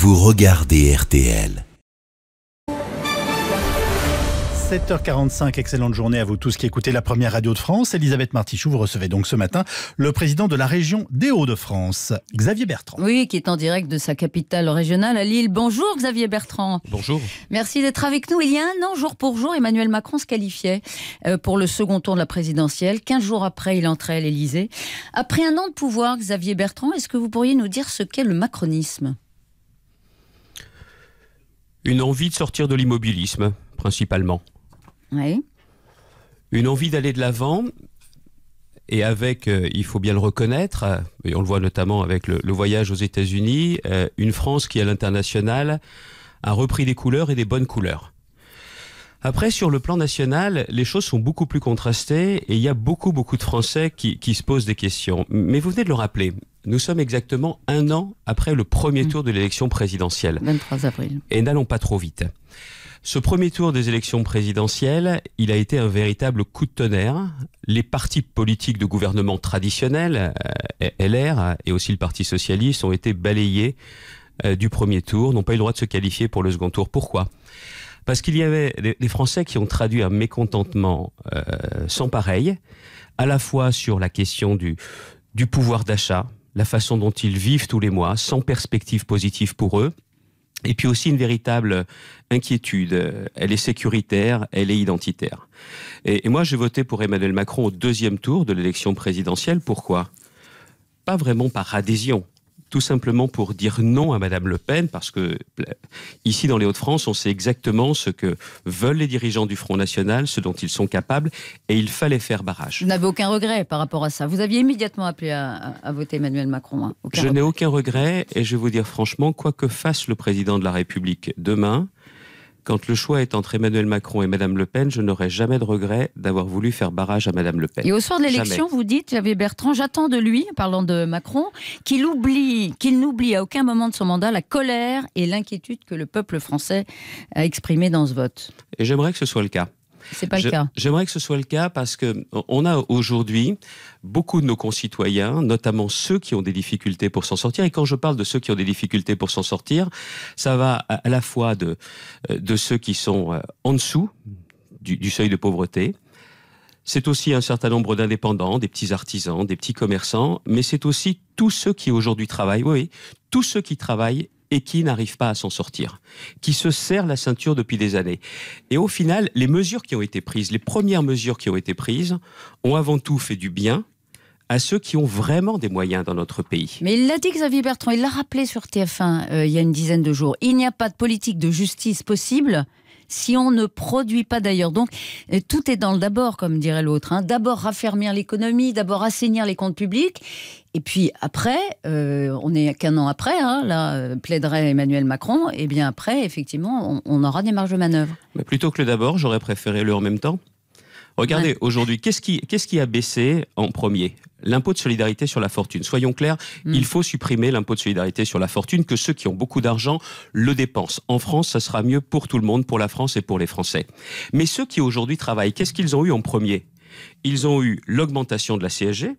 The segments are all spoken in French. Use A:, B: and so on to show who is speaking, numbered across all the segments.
A: vous regardez RTL. 7h45, excellente journée à vous tous qui écoutez la première radio de France. Elisabeth Martichoux, vous recevez donc ce matin le président de la région des Hauts-de-France, Xavier Bertrand.
B: Oui, qui est en direct de sa capitale régionale à Lille. Bonjour Xavier Bertrand. Bonjour. Merci d'être avec nous. Il y a un an, jour pour jour, Emmanuel Macron se qualifiait euh, pour le second tour de la présidentielle. 15 jours après, il entrait à l'Elysée. Après un an de pouvoir, Xavier Bertrand, est-ce que vous pourriez nous dire ce qu'est le macronisme
A: une envie de sortir de l'immobilisme, principalement. Oui. Une envie d'aller de l'avant, et avec, euh, il faut bien le reconnaître, et on le voit notamment avec le, voyage aux États-Unis, euh, une France qui, à l'international, a repris des couleurs et des bonnes couleurs. Après, sur le plan national, les choses sont beaucoup plus contrastées et il y a beaucoup, beaucoup de Français qui, se posent des questions. Mais vous venez de le rappeler, nous sommes exactement un an après le premier mm. tour de l'élection présidentielle. 23 avril. Et n'allons pas trop vite. Ce premier tour des élections présidentielles, il a été un véritable coup de tonnerre. Les partis politiques de gouvernement traditionnels, euh, LR et aussi le Parti socialiste, ont été balayés euh, du premier tour, n'ont pas eu le droit de se qualifier pour le second tour. Pourquoi parce qu'il y avait des Français qui ont traduit un mécontentement euh, sans pareil, à la fois sur la question du, pouvoir d'achat, la façon dont ils vivent tous les mois, sans perspective positive pour eux, et puis aussi une véritable inquiétude. Elle est sécuritaire, elle est identitaire. et moi, j'ai voté pour Emmanuel Macron au deuxième tour de l'élection présidentielle. Pourquoi Pas vraiment par adhésion tout simplement pour dire non à Madame Le Pen, parce que ici dans les Hauts-de-France, on sait exactement ce que veulent les dirigeants du Front National, ce dont ils sont capables, et il fallait faire barrage.
B: Vous n'avez aucun regret par rapport à ça. Vous aviez immédiatement appelé à, voter Emmanuel Macron. Hein. je n'ai
A: aucun regret, et je vais vous dire franchement, quoi que fasse le président de la République demain, quand le choix est entre Emmanuel Macron et Madame Le Pen, je n'aurai jamais de regret d'avoir voulu faire barrage à Madame Le Pen. Et au soir de l'élection,
B: vous dites, Javier Bertrand, j'attends de lui, parlant de Macron, qu'il oublie, qu'il n'oublie à aucun moment de son mandat la colère et l'inquiétude que le peuple français a exprimée dans ce vote.
A: Et j'aimerais que ce soit le cas. C'est pas le cas. J'aimerais que ce soit le cas parce que on a aujourd'hui beaucoup de nos concitoyens, notamment ceux qui ont des difficultés pour s'en sortir. Et quand je parle de ceux qui ont des difficultés pour s'en sortir, ça va à la fois de, euh, de ceux qui sont euh, en dessous du, seuil de pauvreté, c'est aussi un certain nombre d'indépendants, des petits artisans, des petits commerçants, mais c'est aussi tous ceux qui aujourd'hui travaillent, oui, tous ceux qui travaillent et qui n'arrive pas à s'en sortir, qui se serre la ceinture depuis des années. Et au final, les mesures qui ont été prises, les premières mesures qui ont été prises, ont avant tout fait du bien à ceux qui ont vraiment des moyens dans notre pays.
B: Mais il l'a dit Xavier Bertrand, il l'a rappelé sur TF1 euh, il y a une dizaine de jours, il n'y a pas de politique de justice possible si on ne produit pas d'ailleurs. Donc, euh, tout est dans le d'abord, comme dirait l'autre. Hein. D'abord raffermir l'économie, d'abord assainir les comptes publics. Et puis après, euh, on n'est qu'un an après, hein, là, euh, plaiderait Emmanuel Macron, et bien après, effectivement, on, aura des marges de manœuvre.
A: Mais plutôt que le d'abord, j'aurais préféré le en même temps. Regardez, aujourd'hui, qu'est-ce qui, qu'est-ce qui a baissé en premier L'impôt de solidarité sur la fortune. Soyons clairs, mm. il faut supprimer l'impôt de solidarité sur la fortune, que ceux qui ont beaucoup d'argent le dépensent. En France, ça sera mieux pour tout le monde, pour la France et pour les Français. Mais ceux qui aujourd'hui travaillent, qu'est-ce qu'ils ont eu en premier Ils ont eu l'augmentation de la CSG,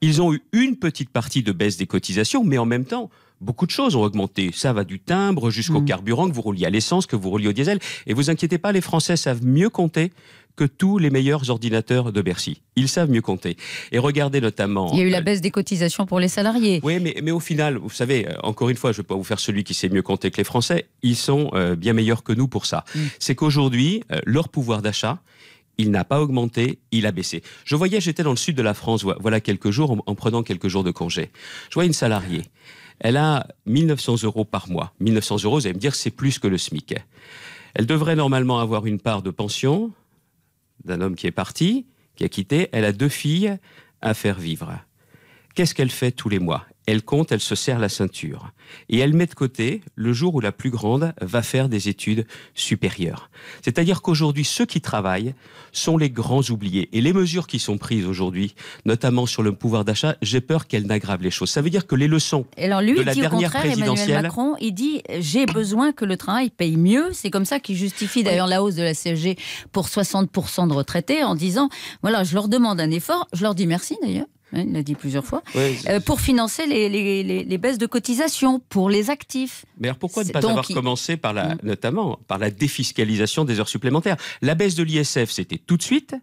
A: ils ont eu une petite partie de baisse des cotisations, mais en même temps, beaucoup de choses ont augmenté. Ça va du timbre jusqu'au mm. carburant que vous rouliez à l'essence, que vous rouliez au diesel. Et vous inquiétez pas, les Français savent mieux compter que tous les meilleurs ordinateurs de Bercy. Ils savent mieux compter. Et regardez notamment... Il y a eu
B: la euh, baisse des cotisations pour les salariés.
A: Oui, mais, au final, vous savez, euh, encore une fois, je ne vais pas vous faire celui qui sait mieux compter que les Français, ils sont euh, bien meilleurs que nous pour ça. Mm. C'est qu'aujourd'hui, leur pouvoir d'achat, il n'a pas augmenté, il a baissé. Je voyais, j'étais dans le sud de la France, voilà quelques jours, en, en prenant quelques jours de congé. Je vois une salariée. Elle a 1900 euros par mois. 1900 euros, vous allez me dire, c'est plus que le SMIC. Elle devrait normalement avoir une part de pension d'un homme qui est parti, qui a quitté. Elle a deux filles à faire vivre. Qu'est-ce qu'elle fait tous les mois elle compte, elle se serre la ceinture. Et elle met de côté le jour où la plus grande va faire des études supérieures. C'est-à-dire qu'aujourd'hui, ceux qui travaillent sont les grands oubliés. Et les mesures qui sont prises aujourd'hui, notamment sur le pouvoir d'achat, j'ai peur qu'elles n'aggravent les choses. Ça veut dire que les leçons Alors lui, de la dit dernière présidentielle... Macron,
B: il dit j'ai besoin que le travail paye mieux. C'est comme ça qu'il justifie d'ailleurs la hausse de la CSG pour 60% de retraités en disant, voilà, je leur demande un effort, je leur dis merci d'ailleurs. Hein, il l'a dit plusieurs fois, euh, pour financer les, baisses de cotisations pour les actifs.
A: Mais pourquoi ne pas avoir commencé par la, mm. notamment par la défiscalisation des heures supplémentaires La baisse de l'ISF, c'était tout de suite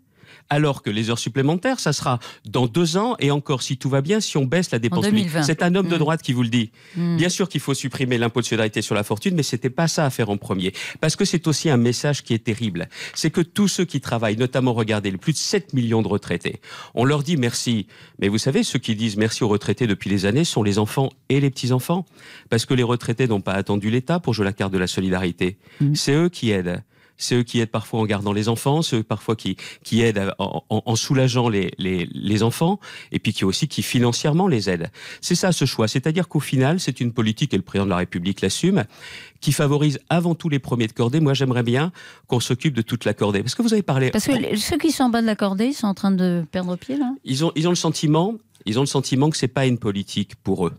A: alors que les heures supplémentaires, ça sera dans deux ans et encore, si tout va bien, si on baisse la dépense publique. C'est un homme de mm. droite qui vous le dit. Mm. Bien sûr qu'il faut supprimer l'impôt de solidarité sur la fortune, mais ce n'était pas ça à faire en premier. Parce que c'est aussi un message qui est terrible. C'est que tous ceux qui travaillent, notamment, regardez, les plus de 7 millions de retraités, on leur dit merci. Mais vous savez, ceux qui disent merci aux retraités depuis les années sont les enfants et les petits-enfants. Parce que les retraités n'ont pas attendu l'État pour jouer la carte de la solidarité. Mm. C'est eux qui aident. C'est eux qui aident parfois en gardant les enfants, ceux parfois qui, qui aident en, soulageant les, les, les, enfants, et puis qui aussi qui financièrement les aident. C'est ça ce choix, c'est-à-dire qu'au final, c'est une politique, et le président de la République l'assume, qui favorise avant tout les premiers de cordée. Moi, j'aimerais bien qu'on s'occupe de toute la cordée. Parce que vous avez parlé... Parce que ceux
B: qui sont en bas de la cordée, ils sont en train de perdre pied, là
A: ils ont, ils ont le sentiment... Ils ont le sentiment que c'est pas une politique pour eux.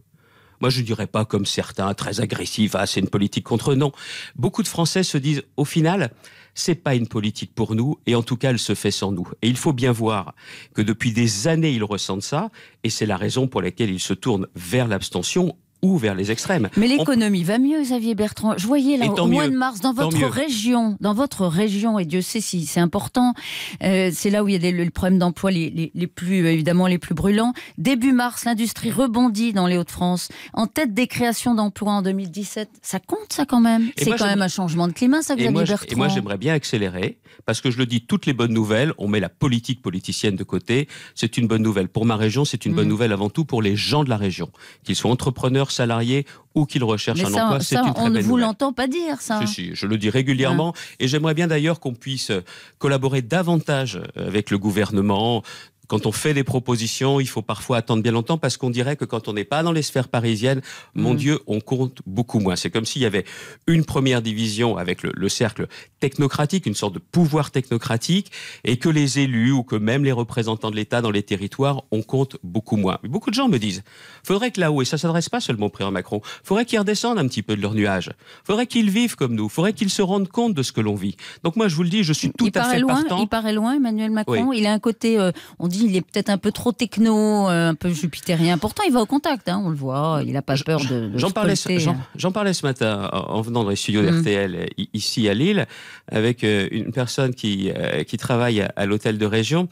A: Moi, je ne dirais pas comme certains, très agressifs, ah, c'est une politique contre. Non. Beaucoup de Français se disent, au final, c'est pas une politique pour nous, et en tout cas, elle se fait sans nous. Et il faut bien voir que depuis des années, ils ressentent ça, et c'est la raison pour laquelle ils se tournent vers l'abstention ou vers les extrêmes. Mais l'économie
B: va mieux, Xavier Bertrand. Je voyais là, au mois de mars, dans votre région, dans votre région, et Dieu sait si c'est important, euh, c'est là où il y a le problème d'emploi les, plus, euh, évidemment, les plus brûlants. Début mars, l'industrie rebondit dans les Hauts-de-France, en tête des créations d'emplois en 2017. Ça compte, ça, quand même C'est quand même un changement de climat, ça, Xavier moi, Bertrand. Et moi, j'aimerais
A: bien accélérer, parce que je le dis, toutes les bonnes nouvelles, on met la politique politicienne de côté, c'est une bonne nouvelle. Pour ma région, c'est une bonne mm. nouvelle avant tout pour les gens de la région, qu'ils soient entrepreneurs, salariés ou qu'ils recherchent un emploi. on ne vous l'entend
B: pas dire, ça. Si, si,
A: je le dis régulièrement. Hein. Et j'aimerais bien d'ailleurs qu'on puisse collaborer davantage avec le gouvernement quand on fait des propositions, il faut parfois attendre bien longtemps parce qu'on dirait que quand on n'est pas dans les sphères parisiennes, mon mm. Dieu, on compte beaucoup moins. C'est comme s'il y avait une première division avec le, cercle technocratique, une sorte de pouvoir technocratique, et que les élus ou que même les représentants de l'État dans les territoires, on compte beaucoup moins. beaucoup de gens me disent, faudrait que là-haut, et ça s'adresse pas seulement au président Macron, faudrait qu'ils redescendent un petit peu de leur nuage, faudrait qu'ils vivent comme nous, faudrait qu'ils se rendent compte de ce que l'on vit. Donc moi, je vous le dis, je suis tout à fait loin, partant. Il
B: paraît loin, Emmanuel Macron. Il a un côté, euh, on dit il est peut-être un peu trop techno, euh, un peu jupitérien. Pourtant, il va au contact, hein, on le voit. Il n'a pas peur de. Hein. J'en parlais,
A: ce matin en venant dans les studios de mm. d'RTL ici à Lille avec euh, une personne qui, euh, qui travaille à l'hôtel de région.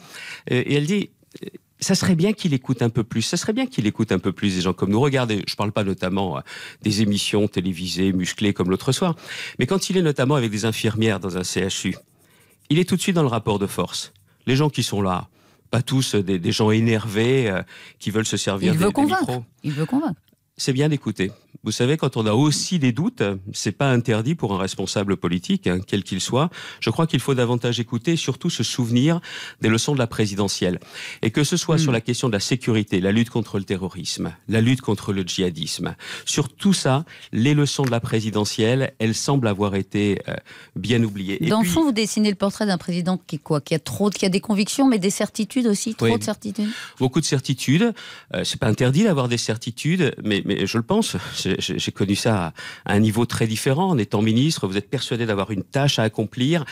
A: Et elle dit ça serait bien qu'il écoute un peu plus. Ça serait bien qu'il écoute un peu plus des gens comme nous. Regardez, je ne parle pas notamment des émissions télévisées, musclées comme l'autre soir, mais quand il est notamment avec des infirmières dans un CHU, il est tout de suite dans le rapport de force. Les gens qui sont là, pas tous des, gens énervés euh, qui veulent se servir de Il veut convaincre. C'est bien d'écouter. Vous savez, quand on a aussi des doutes, c'est pas interdit pour un responsable politique, hein, quel qu'il soit. Je crois qu'il faut davantage écouter, surtout se souvenir des leçons de la présidentielle, et que ce soit sur hmm. la question de la sécurité, la lutte contre le terrorisme, la lutte contre le djihadisme, sur tout ça, les leçons de la présidentielle, elles semblent avoir été euh, bien oubliées. Dans le fond,
B: vous dessinez le portrait d'un président qui quoi, qui a trop, qui a des convictions, mais des certitudes aussi, trop de certitudes.
A: Beaucoup de certitudes. Ce euh, c'est pas interdit d'avoir des certitudes, mais, mais je le pense j'ai connu ça à un niveau très différent. En étant ministre, vous êtes persuadé d'avoir une tâche à accomplir,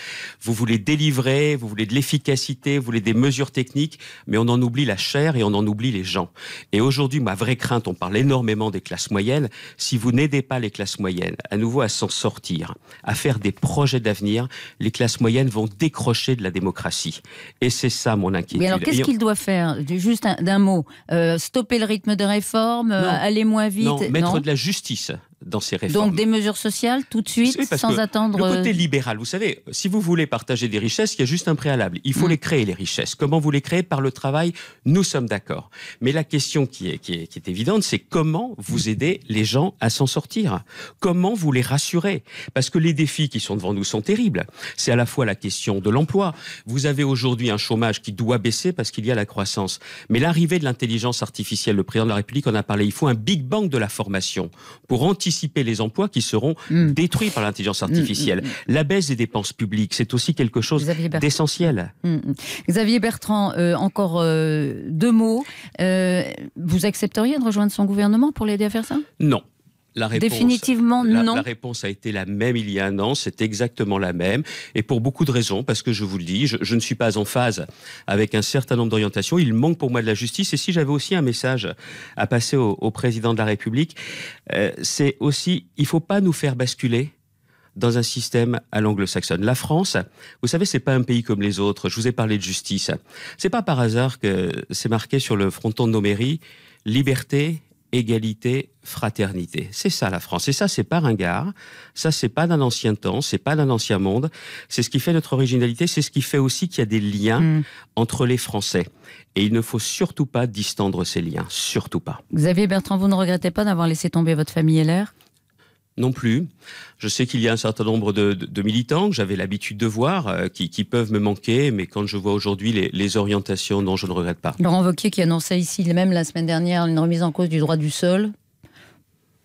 A: vous voulez délivrer, vous voulez de l'efficacité, vous voulez des mesures techniques, mais on en oublie la chair et on en oublie les gens. Et aujourd'hui, ma vraie crainte, on parle énormément des classes moyennes, si vous n'aidez pas les classes moyennes à nouveau à s'en sortir, à faire des projets d'avenir, les classes moyennes vont décrocher de la démocratie. Et c'est ça mon inquiétude. Mais alors qu'est-ce qu'il
B: doit faire Juste d'un mot, euh, stopper le rythme de réforme, euh, aller moins vite. Non, mettre de
A: la justice dans ces réformes. Donc
B: des mesures sociales tout de suite, sans attendre. Le côté euh,
A: libéral, vous savez, si vous voulez partager des richesses, il y a juste un préalable. Il faut mm. les créer, les richesses. Comment vous les créez Par le travail, nous sommes d'accord. Mais la question qui est, qui est, qui est évidente, c'est comment vous aidez les gens à s'en sortir Comment vous les rassurer Parce que les défis qui sont devant nous sont terribles. C'est à la fois la question de l'emploi. Vous avez aujourd'hui un chômage qui doit baisser parce qu'il y a la croissance. Mais l'arrivée de l'intelligence artificielle, le président de la République en a parlé, il faut un big bang de la formation pour anticiper anticiper les emplois qui seront mm. détruits par l'intelligence mm, artificielle. Mm, La baisse des dépenses publiques, c'est aussi quelque chose d'essentiel.
B: Xavier Bertrand, euh, encore euh, deux mots. Euh, vous accepteriez de rejoindre son gouvernement pour l'aider à faire ça
A: Non la réponse, Définitivement non. La réponse a été la même il y a un an, c'est exactement la même, et pour beaucoup de raisons, parce que je vous le dis, je, ne suis pas en phase avec un certain nombre d'orientations, il manque pour moi de la justice, et si j'avais aussi un message à passer au, président de la République, euh, c'est aussi, il ne faut pas nous faire basculer dans un système à l'anglo-saxonne. La France, vous savez, c'est pas un pays comme les autres. Je vous ai parlé de justice. C'est pas par hasard que c'est marqué sur le fronton de nos mairies liberté, égalité, fraternité. C'est ça la France. Et ça, c'est pas ringard. Ça, c'est pas d'un ancien temps. C'est pas d'un ancien monde. C'est ce qui fait notre originalité. C'est ce qui fait aussi qu'il y a des liens mm. entre les Français. Et il ne faut surtout pas distendre ces liens. Surtout pas.
B: Xavier Bertrand, vous ne regrettez pas d'avoir laissé tomber votre famille l'air
A: non plus. Je sais qu'il y a un certain nombre de, militants que j'avais l'habitude de voir, euh, qui, peuvent me manquer, mais quand je vois aujourd'hui les, orientations, dont je ne regrette pas. Laurent
B: Wauquiez qui annonçait ici même la semaine dernière une remise en cause du droit du sol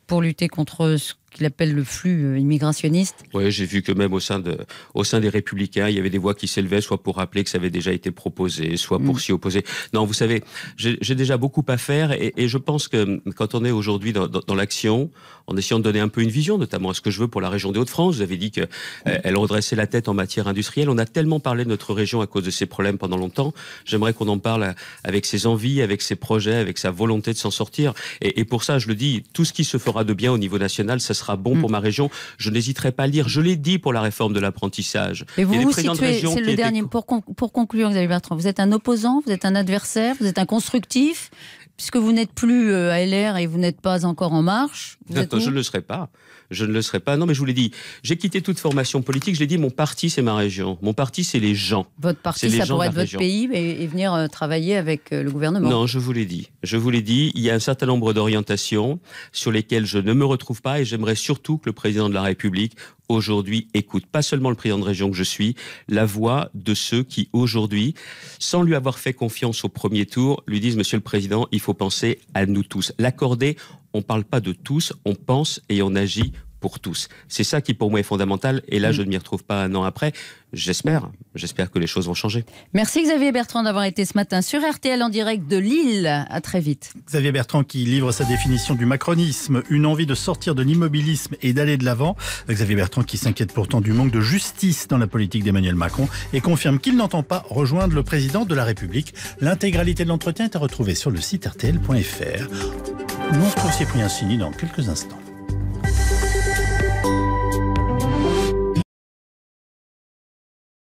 B: pour lutter contre ce qu'il appelle le flux euh, immigrationniste.
A: Oui, j'ai vu que même au sein, de, au sein des Républicains, il y avait des voix qui s'élevaient, soit pour rappeler que ça avait déjà été proposé, soit pour mm. s'y opposer. Non, vous savez, j'ai déjà beaucoup à faire et, je pense que hum, quand on est aujourd'hui dans, l'action, en essayant de donner un peu une vision, notamment à ce que je veux pour la région des Hauts-de-France, vous avez dit qu'elle mm. euh, redressait la tête en matière industrielle. On a tellement parlé de notre région à cause de ses problèmes pendant longtemps. J'aimerais qu'on en parle euh, avec ses envies, avec ses projets, avec sa volonté de s'en sortir. Et, et pour ça, je le dis, tout ce qui se fera de bien au niveau national, ça sera bon pour mm. ma région, je n'hésiterai pas à lire. Je l'ai dit pour la réforme de l'apprentissage. Et vous, vous situez, c'est le dernier,
B: pour, pour conclure, Xavier Bertrand, vous êtes un opposant, vous êtes un adversaire, vous êtes un constructif, puisque vous n'êtes plus euh, à LR et vous n'êtes pas encore en marche.
A: je ne le serai pas je ne le serai pas. Non, mais je vous l'ai dit, j'ai quitté toute formation politique. Je l'ai dit, mon parti, c'est ma région. Mon parti, c'est les gens. Votre parti, ça pourrait être votre pays
B: et, venir euh, travailler avec euh, le gouvernement. Non,
A: je vous l'ai dit. Je vous l'ai dit, il y a un certain nombre d'orientations sur lesquelles je ne me retrouve pas et j'aimerais surtout que le président de la République aujourd'hui écoute, pas seulement le président de région que je suis, la voix de ceux qui aujourd'hui, sans lui avoir fait confiance au premier tour, lui disent, Monsieur le Président, il faut penser à nous tous, l'accorder on ne parle pas de tous, on pense et on agit pour tous. C'est ça qui pour moi est fondamental et là mm. je ne m'y retrouve pas un an après. J'espère, j'espère que les choses vont changer.
B: Merci Xavier Bertrand d'avoir été ce matin sur RTL en direct de Lille. À très
A: vite. Xavier Bertrand qui livre sa définition du macronisme, une envie de sortir de l'immobilisme et d'aller de l'avant. Xavier Bertrand qui s'inquiète pourtant du manque de justice dans la politique d'Emmanuel Macron et confirme qu'il n'entend pas rejoindre le président de la République. L'intégralité de l'entretien est à retrouver sur le site rtl.fr. Nous pris un signe dans quelques instants.